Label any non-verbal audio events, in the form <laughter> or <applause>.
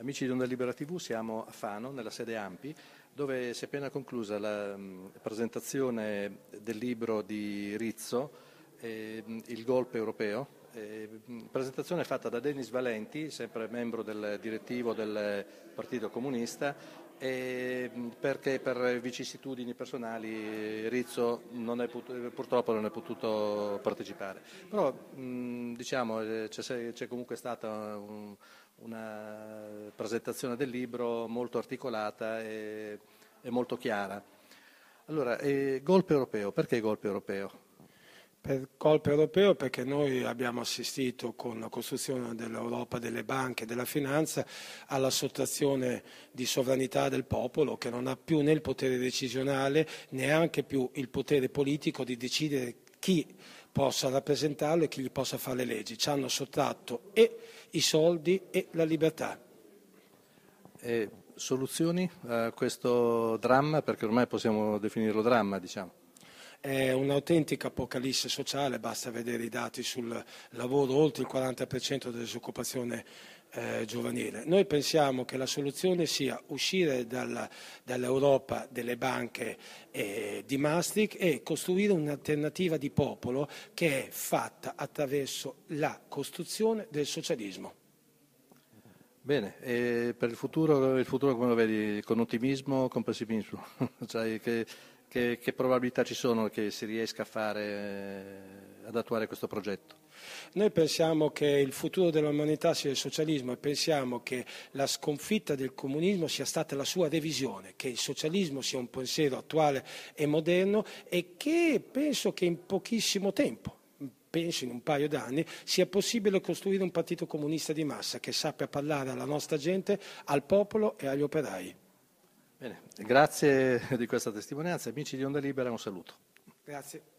Amici di Onda Libera TV, siamo a Fano, nella sede Ampi, dove si è appena conclusa la mm, presentazione del libro di Rizzo, eh, Il golpe europeo. Eh, presentazione fatta da Denis Valenti, sempre membro del direttivo del Partito Comunista, eh, perché per vicissitudini personali eh, Rizzo non potuto, eh, purtroppo non è potuto partecipare. Però mh, mm, diciamo, eh, c'è, c'è comunque stata un, una presentazione del libro molto articolata e, e molto chiara. Allora, golpe europeo, perché golpe europeo? per colpo europeo perché noi abbiamo assistito con la costruzione dell'Europa delle banche e della finanza alla sottrazione di sovranità del popolo che non ha più né il potere decisionale neanche più il potere politico di decidere chi possa rappresentarlo e chi gli possa fare le leggi. Ci hanno sottratto e i soldi e la libertà. E eh, soluzioni a questo dramma, perché ormai possiamo definirlo dramma, diciamo? È un'autentica apocalisse sociale, basta vedere i dati sul lavoro, oltre il 40% della disoccupazione eh, giovanile. Noi pensiamo che la soluzione sia uscire dal, dall'Europa delle banche eh, di Maastricht e costruire un'alternativa di popolo che è fatta attraverso la costruzione del socialismo. Bene, e per il futuro, il futuro come lo vedi? Con ottimismo o con pessimismo? <laughs> cioè, che, che, che, probabilità ci sono che si riesca a fare, eh, ad attuare questo progetto? Noi pensiamo che il futuro dell'umanità sia il socialismo e pensiamo che la sconfitta del comunismo sia stata la sua revisione, che il socialismo sia un pensiero attuale e moderno e che penso che in pochissimo tempo penso in un paio d'anni, sia possibile costruire un partito comunista di massa che sappia parlare alla nostra gente, al popolo e agli operai. Bene, grazie di questa testimonianza. Amici di Onda Libera, un saluto. Grazie.